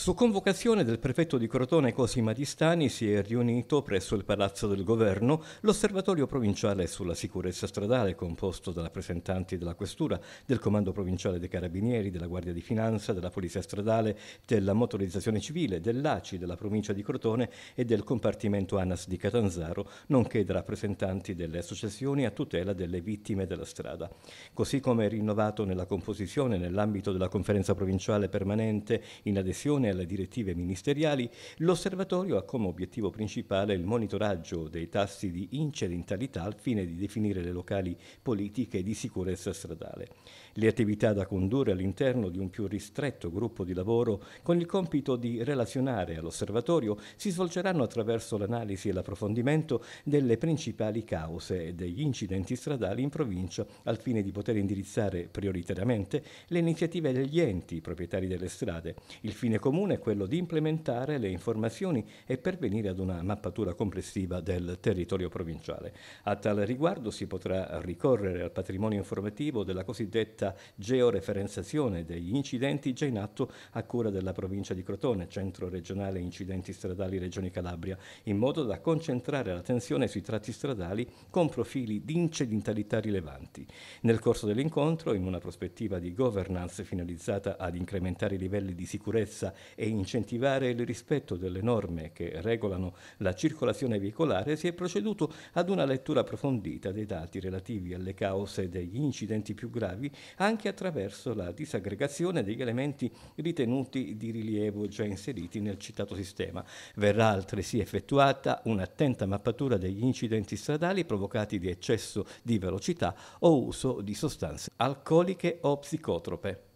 Su convocazione del prefetto di Crotone Cosima Di Stani si è riunito presso il Palazzo del Governo l'osservatorio provinciale sulla sicurezza stradale composto da rappresentanti della Questura, del Comando Provinciale dei Carabinieri, della Guardia di Finanza, della Polizia Stradale, della Motorizzazione Civile, dell'ACI della provincia di Crotone e del compartimento ANAS di Catanzaro, nonché da rappresentanti delle associazioni a tutela delle vittime della strada. Così come rinnovato nella composizione nell'ambito della conferenza provinciale permanente in adesione alle direttive ministeriali, l'osservatorio ha come obiettivo principale il monitoraggio dei tassi di incidentalità al fine di definire le locali politiche di sicurezza stradale. Le attività da condurre all'interno di un più ristretto gruppo di lavoro con il compito di relazionare all'osservatorio si svolgeranno attraverso l'analisi e l'approfondimento delle principali cause degli incidenti stradali in provincia al fine di poter indirizzare prioritariamente le iniziative degli enti proprietari delle strade. Il fine comune comune è quello di implementare le informazioni e pervenire ad una mappatura complessiva del territorio provinciale. A tal riguardo si potrà ricorrere al patrimonio informativo della cosiddetta georeferenziazione degli incidenti già in atto a cura della provincia di Crotone, centro regionale incidenti stradali Regione Calabria, in modo da concentrare l'attenzione sui tratti stradali con profili di incidentalità rilevanti. Nel corso dell'incontro, in una prospettiva di governance finalizzata ad incrementare i livelli di sicurezza e incentivare il rispetto delle norme che regolano la circolazione veicolare, si è proceduto ad una lettura approfondita dei dati relativi alle cause degli incidenti più gravi, anche attraverso la disaggregazione degli elementi ritenuti di rilievo già inseriti nel citato sistema. Verrà altresì effettuata un'attenta mappatura degli incidenti stradali provocati di eccesso di velocità o uso di sostanze alcoliche o psicotrope.